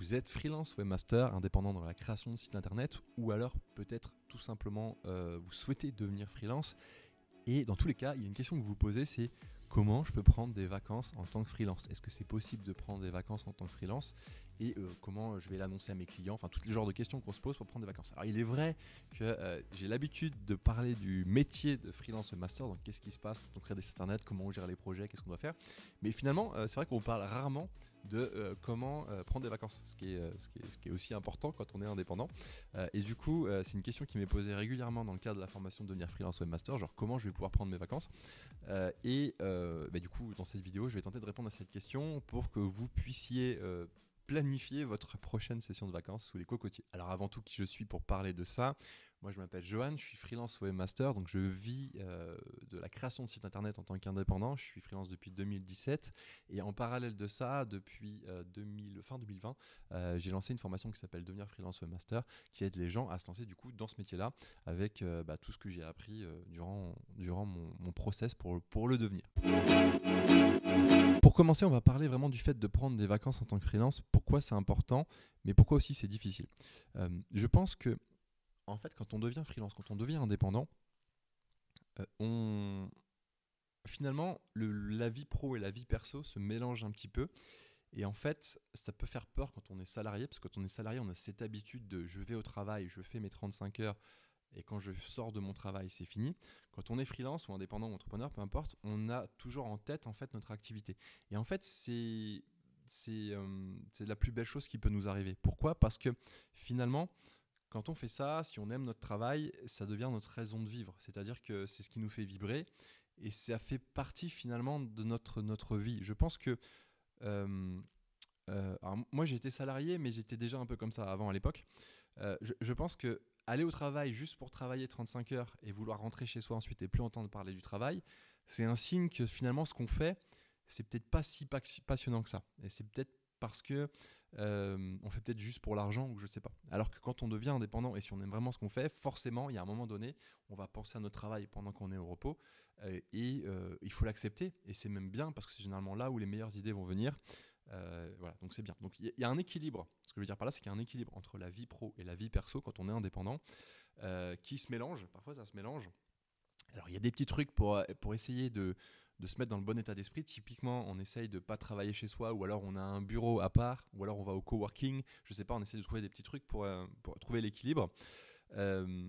Vous êtes freelance webmaster, indépendant dans la création de sites internet, ou alors peut-être tout simplement euh, vous souhaitez devenir freelance. Et dans tous les cas, il y a une question que vous vous posez, c'est comment je peux prendre des vacances en tant que freelance Est-ce que c'est possible de prendre des vacances en tant que freelance Et euh, comment je vais l'annoncer à mes clients Enfin, tous les genres de questions qu'on se pose pour prendre des vacances. Alors, il est vrai que euh, j'ai l'habitude de parler du métier de freelance webmaster donc qu'est-ce qui se passe quand on crée des sites internet, comment on gère les projets, qu'est-ce qu'on doit faire. Mais finalement, c'est vrai qu'on parle rarement de euh, comment euh, prendre des vacances, euh, ce qui, est, aussi important quand on est indépendant. et du coup, c'est une question qui m'est posée régulièrement dans le cadre de la formation de devenir freelance webmaster, genre comment je vais pouvoir prendre mes vacances. et bah, du coup, dans cette vidéo, je vais tenter de répondre à cette question pour que vous puissiez planifier votre prochaine session de vacances sous les cocotiers. Alors avant tout, qui je suis pour parler de ça Moi, je m'appelle Johan, je suis freelance webmaster, donc je vis création de site internet en tant qu'indépendant. Je suis freelance depuis 2017. Et en parallèle de ça, depuis 2000, euh, fin 2020, euh, j'ai lancé une formation qui s'appelle Devenir freelance webmaster, qui aide les gens à se lancer du coup dans ce métier-là avec euh, bah, tout ce que j'ai appris durant, durant mon, mon, process pour, pour le devenir. Pour commencer, on va parler vraiment du fait de prendre des vacances en tant que freelance, pourquoi c'est important, mais pourquoi aussi c'est difficile. je pense que, en fait, quand on devient freelance, quand on devient indépendant, euh, on... finalement, la vie pro et la vie perso se mélangent un petit peu. Et en fait, ça peut faire peur quand on est salarié, parce que quand on est salarié, on a cette habitude de je vais au travail, je fais mes 35 heures, et quand je sors de mon travail, c'est fini. Quand on est freelance ou indépendant ou entrepreneur, peu importe, on a toujours en tête en fait notre activité. Et en fait, c'est c'est euh, la plus belle chose qui peut nous arriver. Pourquoi Parce que finalement, quand on fait ça, si on aime notre travail, ça devient notre raison de vivre. C'est-à-dire que c'est ce qui nous fait vibrer et ça fait partie finalement de notre, notre vie. Je pense que. Euh, euh j'ai été moi, salarié, mais j'étais déjà un peu comme ça avant à l'époque. Euh, je, pense que aller au travail juste pour travailler 35 heures et vouloir rentrer chez soi ensuite et plus entendre parler du travail, c'est un signe que finalement ce qu'on fait, c'est peut-être pas si passionnant que ça. Et c'est peut-être parce que euh, on fait peut-être juste pour l'argent ou je sais pas. Alors que quand on devient indépendant et si on aime vraiment ce qu'on fait, forcément, il y a un moment donné, on va penser à notre travail pendant qu'on est au repos euh, et euh, il faut l'accepter. Et c'est même bien parce que c'est généralement là où les meilleures idées vont venir. Euh, voilà, donc c'est bien. Donc il y, a un équilibre. Ce que je veux dire par là, c'est qu'il y a un équilibre entre la vie pro et la vie perso quand on est indépendant qui se mélange. Parfois, ça se mélange. Alors il y a des petits trucs pour, pour essayer de, de se mettre dans le bon état d'esprit. Typiquement, on essaye de pas travailler chez soi, ou alors on a un bureau à part, ou alors on va au coworking. Je sais pas, on essaye de trouver des petits trucs pour, euh, trouver l'équilibre. Euh,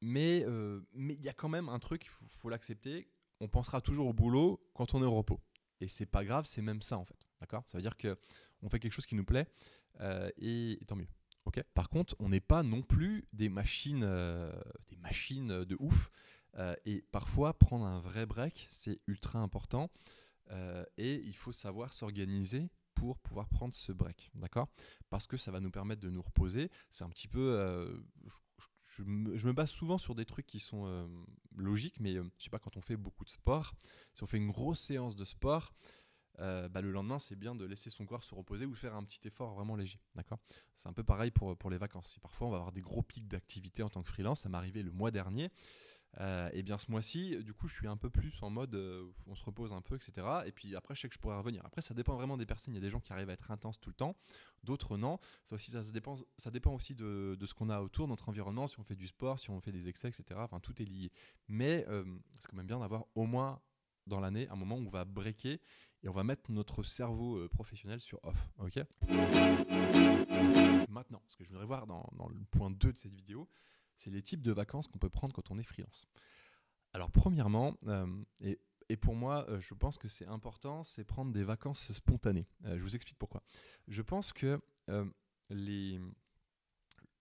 mais euh, mais il y a quand même un truc, il faut, l'accepter. On pensera toujours au boulot quand on est au repos. Et c'est pas grave, c'est même ça en fait. D'accord Ça veut dire que on fait quelque chose qui nous plaît et, tant mieux. Ok. Par contre, on n'est pas non plus des machines, des machines de ouf euh, et parfois, prendre un vrai break, c'est ultra important. Euh, et il faut savoir s'organiser pour pouvoir prendre ce break, d'accord Parce que ça va nous permettre de nous reposer. C'est un petit peu... Euh, je, me base souvent sur des trucs qui sont logiques, mais je sais pas, quand on fait beaucoup de sport, si on fait une grosse séance de sport, bah, le lendemain, c'est bien de laisser son corps se reposer ou faire un petit effort vraiment léger. D'accord C'est un peu pareil pour, pour les vacances. parfois, on va avoir des gros pics d'activité en tant que freelance. Ça m'est arrivé le mois dernier. Euh, et bien ce mois-ci, du coup, je suis un peu plus en mode euh, on se repose un peu, etc. Et puis après, je sais que je pourrais revenir. Après, ça dépend vraiment des personnes. Il y a des gens qui arrivent à être intenses tout le temps, d'autres non. Ça aussi, ça, dépend, aussi de, ce qu'on a autour, notre environnement, si on fait du sport, si on fait des excès, etc. Enfin, tout est lié. Mais euh, c'est quand même bien d'avoir au moins dans l'année un moment où on va breaker et on va mettre notre cerveau professionnel sur off. Ok Maintenant, ce que je voudrais voir dans, dans le point 2 de cette vidéo, c'est les types de vacances qu'on peut prendre quand on est freelance. Alors premièrement, euh, et, pour moi, euh, je pense que c'est important, c'est prendre des vacances spontanées. Euh, je vous explique pourquoi. Je pense que les,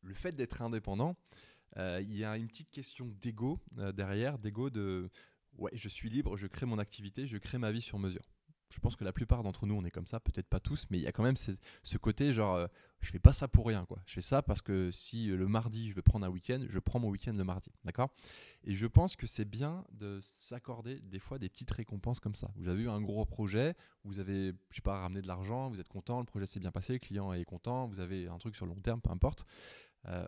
le fait d'être indépendant, il y a une petite question d'ego derrière, d'ego de ouais, je suis libre, je crée mon activité, je crée ma vie sur mesure je pense que la plupart d'entre nous, on est comme ça, peut-être pas tous, mais il y a quand même ce, ce côté genre, je euh, je fais pas ça pour rien, quoi. Je fais ça parce que si euh, le mardi, je veux prendre un week-end, je prends mon week-end le mardi, d'accord Et je pense que c'est bien de s'accorder des fois des petites récompenses comme ça. Vous avez eu un gros projet, vous avez, je sais pas, ramené de l'argent, vous êtes content, le projet s'est bien passé, le client est content, vous avez un truc sur le long terme, peu importe. Euh,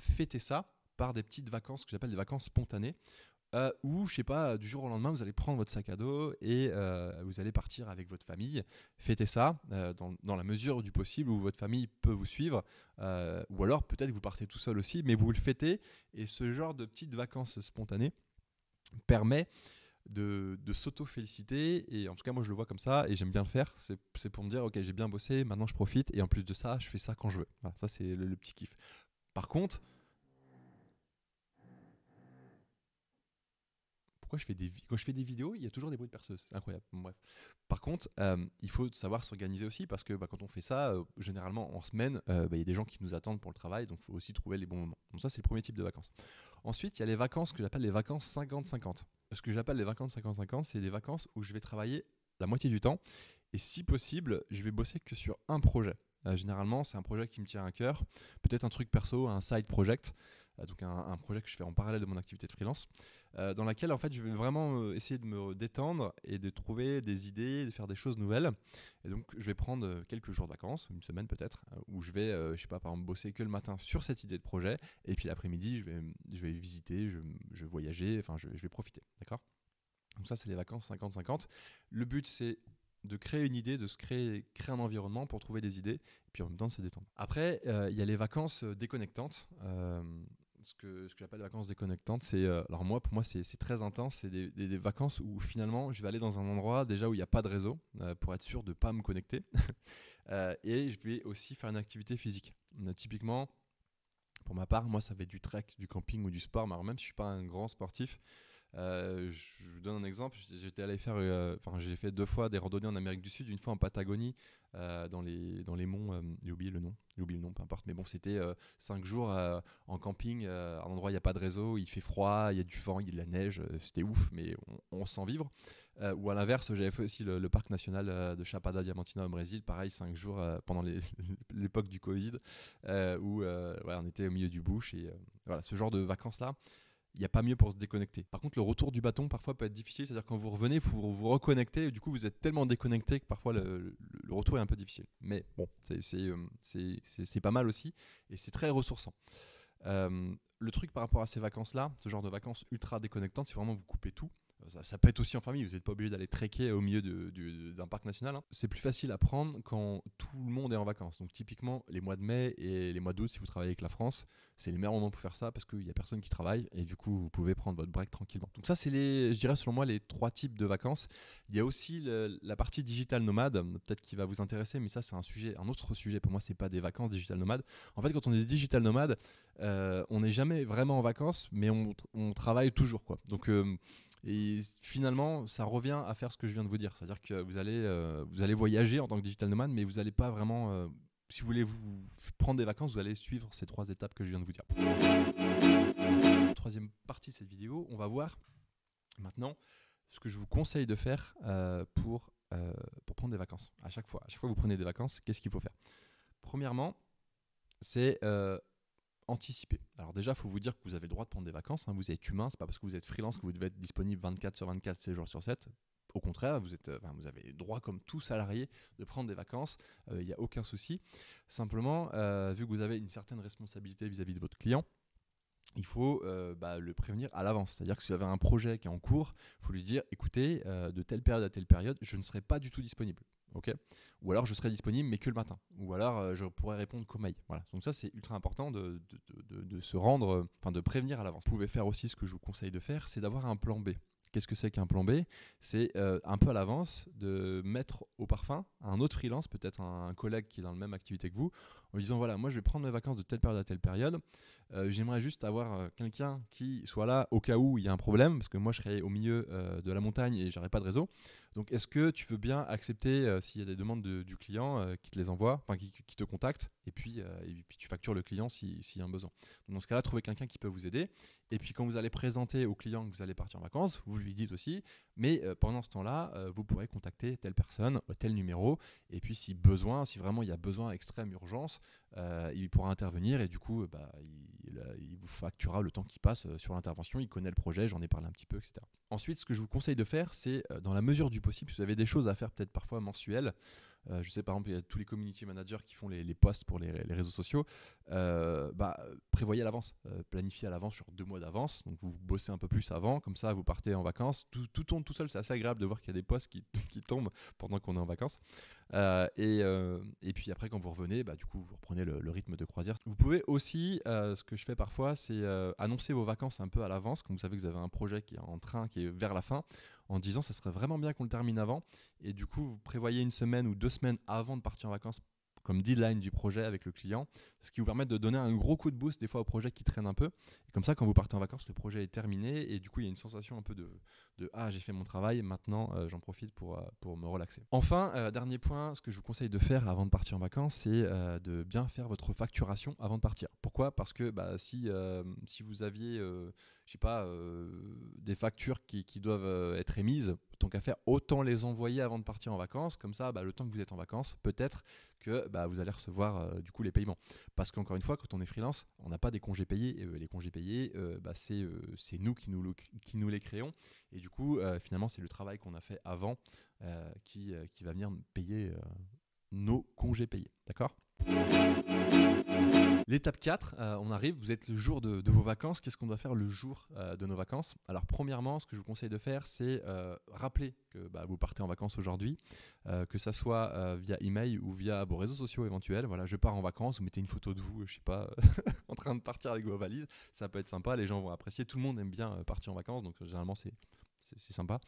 fêtez ça par des petites vacances que j'appelle des vacances spontanées euh, ou je sais pas, du jour au lendemain, vous allez prendre votre sac à dos et euh, vous allez partir avec votre famille. Fêtez ça euh, dans, la mesure du possible où votre famille peut vous suivre, ou alors peut-être vous partez tout seul aussi, mais vous le fêtez. Et ce genre de petites vacances spontanées permet de, de s'auto-féliciter. Et en tout cas, moi, je le vois comme ça et j'aime bien le faire. C'est pour me dire, ok, j'ai bien bossé, maintenant je profite. Et en plus de ça, je fais ça quand je veux. ça, c'est le petit kiff. Par contre, je fais des quand je fais des vidéos, il y a toujours des bruits de perceuse. Incroyable. Bref. Par contre, euh, il faut savoir s'organiser aussi parce que bah, quand on fait ça, euh, généralement en semaine, euh, bah, il y a des gens qui nous attendent pour le travail, donc il faut aussi trouver les bons moments. Donc ça, c'est le premier type de vacances. Ensuite, il y a les vacances que j'appelle les vacances 50-50. Ce que j'appelle les vacances 50-50, c'est des vacances où je vais travailler la moitié du temps et si possible, je vais bosser que sur un projet. généralement, c'est un projet qui me tient à cœur, peut-être un truc perso, un side project. Euh, donc un, un, projet que je fais en parallèle de mon activité de freelance, euh, dans laquelle en fait je vais vraiment euh, essayer de me détendre et de trouver des idées, de faire des choses nouvelles. Et donc je vais prendre quelques jours de vacances, une semaine peut-être, où je vais, je sais pas, par exemple bosser que le matin sur cette idée de projet, et puis l'après-midi je vais, je vais visiter, je, vais voyager, enfin je, vais profiter, d'accord donc ça, c'est les vacances 50-50. Le but, c'est de créer une idée, de se créer, créer un environnement pour trouver des idées, et puis en même temps de se détendre. Après, il y a les vacances déconnectantes ce que, ce que j'appelle vacances déconnectantes, c'est. Euh, alors, moi, pour moi, c'est très intense. C'est des, vacances où finalement, je vais aller dans un endroit déjà où il n'y a pas de réseau euh, pour être sûr de ne pas me connecter. Euh, et je vais aussi faire une activité physique. typiquement, pour ma part, moi, ça fait du trek, du camping ou du sport. même si je ne suis pas un grand sportif, euh, je vous donne un exemple. J'étais allé faire, euh, enfin, j'ai fait deux fois des randonnées en Amérique du Sud, une fois en Patagonie, euh, dans les dans les monts. j'ai oublié le nom. le nom, peu importe. Mais bon, c'était cinq jours en camping, à un endroit il n'y a pas de réseau, il fait froid, il y a du vent, il y a de la neige. c'était ouf, mais on, on s'en vivre. ou à l'inverse, j'avais fait aussi le, parc national de Chapada Diamantina au Brésil, pareil, cinq jours pendant l'époque du Covid, où on était au milieu du bush et voilà, ce genre de vacances là il n'y a pas mieux pour se déconnecter. Par contre, le retour du bâton parfois peut être difficile, c'est-à-dire quand vous revenez, vous vous reconnectez, et du coup vous êtes tellement déconnecté que parfois le, retour est un peu difficile. Mais bon, c'est euh, pas mal aussi, et c'est très ressourçant. Euh, le truc par rapport à ces vacances-là, ce genre de vacances ultra déconnectantes, c'est vraiment vous coupez tout. Euh, ça, peut être aussi en famille, vous n'êtes pas obligé d'aller trekker au milieu d'un parc national. Hein. C'est plus facile à prendre quand tout le monde est en vacances. Donc typiquement, les mois de mai et les mois d'août, si vous travaillez avec la France, c'est les meilleurs moments pour faire ça parce qu'il n'y a personne qui travaille et du coup, vous pouvez prendre votre break tranquillement. Donc ça, c'est les, je dirais selon moi, les trois types de vacances. Il y a aussi la partie digitale nomade, peut-être qui va vous intéresser, mais ça, c'est un sujet, un autre sujet. Pour moi, c'est pas des vacances digital nomade. En fait, quand on est digital nomade, euh, on n'est jamais vraiment en vacances, mais on, travaille toujours, quoi. Donc euh, et finalement, ça revient à faire ce que je viens de vous dire. C'est-à-dire que vous allez, euh, vous allez voyager en tant que digital nomade, mais vous n'allez pas vraiment. Euh, si vous voulez vous prendre des vacances, vous allez suivre ces trois étapes que je viens de vous dire. Troisième partie de cette vidéo, on va voir maintenant ce que je vous conseille de faire euh, pour, pour prendre des vacances. À chaque fois, à chaque fois que vous prenez des vacances, qu'est-ce qu'il faut faire Premièrement, c'est anticiper. Alors déjà, il faut vous dire que vous avez le droit de prendre des vacances, hein. vous êtes humain, c'est pas parce que vous êtes freelance que vous devez être disponible 24 sur 24, 7 jours sur 7. Au contraire, vous, êtes, le euh, vous avez droit, comme tout salarié, de prendre des vacances. Il euh, n'y a aucun souci. Simplement, euh, vu que vous avez une certaine responsabilité vis-à-vis de votre client, il faut bah, le prévenir à l'avance. C'est-à-dire que si vous avez un projet qui est en cours, il faut lui dire écoutez, de telle période à telle période, je ne serai pas du tout disponible ok Ou alors je serai disponible mais que le matin, ou alors euh, je pourrais répondre qu'au mail. Voilà. Donc ça c'est ultra important de, se rendre, euh, enfin de prévenir à l'avance. Vous pouvez faire aussi ce que je vous conseille de faire, c'est d'avoir un plan B. Qu'est-ce que c'est qu'un plan B C'est euh, un peu à l'avance de mettre au parfum un autre freelance, peut-être un, un collègue qui est dans la même activité que vous, en disant voilà, moi je vais prendre mes vacances de telle période à telle période. Euh, j'aimerais juste avoir euh, quelqu'un qui soit là au cas où il y a un problème, parce que moi je serais au milieu euh, de la montagne et j'aurais pas de réseau. Donc est-ce que tu veux bien accepter s'il y a des demandes du client qui te les envoie, enfin qui, te contacte, et puis, et puis tu factures le client s'il y a un besoin. Donc dans ce cas-là, trouver quelqu'un qui peut vous aider. Et puis quand vous allez présenter au client que vous allez partir en vacances, vous lui dites aussi, mais pendant ce temps-là, vous pourrez contacter telle personne, tel numéro, et puis si besoin, si vraiment il y a besoin extrême urgence, euh, il pourra intervenir et du coup, euh, bah, euh, il, vous facturera le temps qui passe sur l'intervention. Il connaît le projet, j'en ai parlé un petit peu, etc. Ensuite, ce que je vous conseille de faire, c'est dans la mesure du possible, si vous avez des choses à faire, peut-être parfois mensuelles. je sais par exemple, il y a tous les community managers qui font les, postes posts pour les, réseaux sociaux. Bah, prévoyez à l'avance, planifiez à l'avance sur deux mois d'avance. Donc vous bossez un peu plus avant, comme ça vous partez en vacances. Tout, tout tout seul, c'est assez agréable de voir qu'il y a des postes qui tombent pendant qu'on est en vacances. Euh, euh, et, puis après, quand vous revenez, bah, du coup, vous reprenez le, rythme de croisière. Vous pouvez aussi, euh, ce que je fais parfois, c'est annoncer vos vacances un peu à l'avance, comme vous savez que vous avez un projet qui est en train, qui est vers la fin, en disant ça serait vraiment bien qu'on le termine avant. Et du coup, vous prévoyez une semaine ou deux semaines avant de partir en vacances comme deadline du projet avec le client, ce qui vous permet de donner un gros coup de boost des fois au projet qui traîne un peu. Et comme ça, quand vous partez en vacances, le projet est terminé et du coup, il y a une sensation un peu de, ah, j'ai fait mon travail, maintenant euh, j'en profite pour, euh, pour me relaxer. Enfin, euh, dernier point, ce que je vous conseille de faire avant de partir en vacances, c'est de bien faire votre facturation avant de partir. Pourquoi Parce que bah, si, vous aviez, je sais pas, des factures qui doivent être émises, donc, qu'à faire, autant les envoyer avant de partir en vacances. Comme ça, bah, le temps que vous êtes en vacances, peut-être que bah, vous allez recevoir euh, du coup les paiements. Parce qu'encore une fois, quand on est freelance, on n'a pas des congés payés. Et euh, les congés payés, euh, bah, c'est nous qui nous, qui nous les créons. Et du coup, finalement, c'est le travail qu'on a fait avant qui, qui va venir payer nos congés payés. D'accord L'étape 4, euh, on arrive, vous êtes le jour de, vos vacances. Qu'est-ce qu'on doit faire le jour euh, de nos vacances Alors, premièrement, ce que je vous conseille de faire, c'est euh, rappeler que bah, vous partez en vacances aujourd'hui, que ça soit via email ou via vos réseaux sociaux éventuels. Voilà, je pars en vacances, vous mettez une photo de vous, je sais pas, en train de partir avec vos valises. Ça peut être sympa, les gens vont apprécier. Tout le monde aime bien partir en vacances, donc généralement, c'est sympa.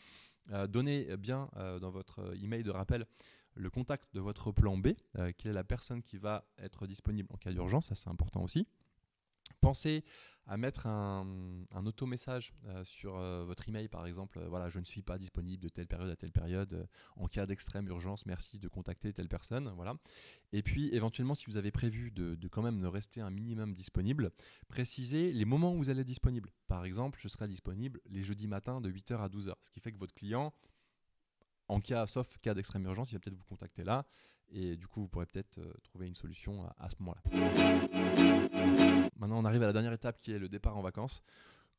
donnez bien dans votre email de rappel le contact de votre plan B, euh, quelle est la personne qui va être disponible en cas d'urgence, ça c'est important aussi. Pensez à mettre un, auto-message euh, sur euh, votre email, par exemple. voilà, je ne suis pas disponible de telle période à telle période. en cas d'extrême urgence, merci de contacter telle personne. Voilà. Et puis, éventuellement, si vous avez prévu de, quand même ne rester un minimum disponible, précisez les moments où vous allez être disponible. Par exemple, je serai disponible les jeudis matin de 8h à 12h. Ce qui fait que votre client, en cas, sauf cas d'extrême urgence, il va peut-être vous contacter là. Et du coup, vous pourrez peut-être euh, trouver une solution à, ce moment-là. Maintenant, on arrive à la dernière étape qui est le départ en vacances.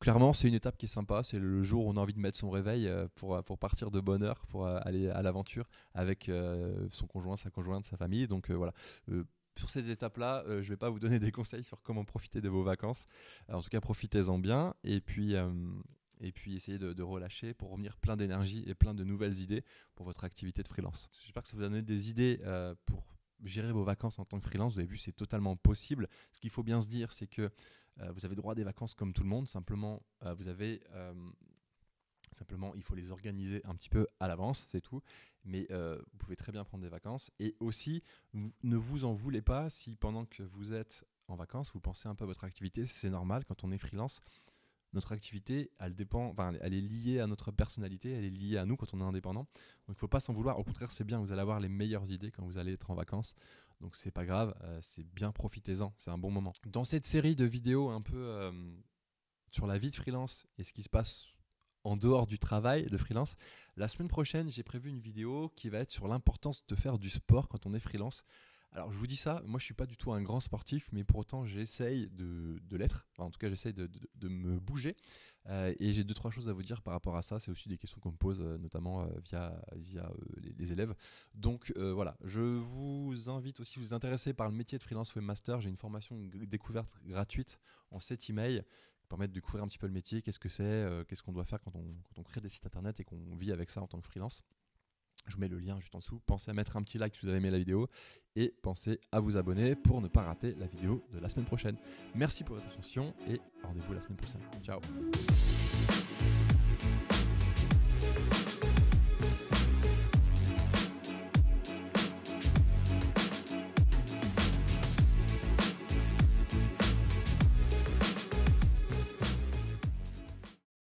Clairement, c'est une étape qui est sympa. C'est le jour où on a envie de mettre son réveil euh, pour, euh, pour partir de bonne heure, pour aller à l'aventure avec son conjoint, sa conjointe, sa famille. Donc voilà sur ces étapes-là, je ne vais pas vous donner des conseils sur comment profiter de vos vacances. en tout cas, profitez-en bien. Et puis, et puis essayer de, relâcher pour revenir plein d'énergie et plein de nouvelles idées pour votre activité de freelance. J'espère que ça vous a donné des idées euh, pour gérer vos vacances en tant que freelance. Vous avez vu, c'est totalement possible. Ce qu'il faut bien se dire, c'est que euh, vous avez droit à des vacances comme tout le monde. Simplement, euh, vous avez Simplement, il faut les organiser un petit peu à l'avance, c'est tout. Mais vous pouvez très bien prendre des vacances. Et aussi, ne vous en voulez pas si pendant que vous êtes en vacances, vous pensez un peu à votre activité. C'est normal, quand on est freelance, notre activité, elle dépend, enfin, elle est liée à notre personnalité, elle est liée à nous quand on est indépendant. Donc, il ne faut pas s'en vouloir. Au contraire, c'est bien. Vous allez avoir les meilleures idées quand vous allez être en vacances. Donc, c'est pas grave. Euh, c'est bien. Profitez-en. C'est un bon moment. Dans cette série de vidéos un peu euh, sur la vie de freelance et ce qui se passe en dehors du travail de freelance, la semaine prochaine, j'ai prévu une vidéo qui va être sur l'importance de faire du sport quand on est freelance. Alors je vous dis ça, moi je suis pas du tout un grand sportif, mais pour autant j'essaye de, l'être. en tout cas, j'essaye de, me bouger. Euh, et j'ai deux trois choses à vous dire par rapport à ça. C'est aussi des questions qu'on me pose, euh, notamment euh, via via les, élèves. Donc voilà, je vous invite aussi, si vous êtes intéressé par le métier de freelance webmaster, j'ai une formation découverte gratuite en 7 emails permettre de découvrir un petit peu le métier, qu'est-ce que c'est, qu'est-ce qu'on doit faire quand on crée des sites internet et qu'on vit avec ça en tant que freelance. Je vous mets le lien juste en dessous. Pensez à mettre un petit like si vous avez aimé la vidéo et pensez à vous abonner pour ne pas rater la vidéo de la semaine prochaine. Merci pour votre attention et rendez-vous la semaine prochaine. Ciao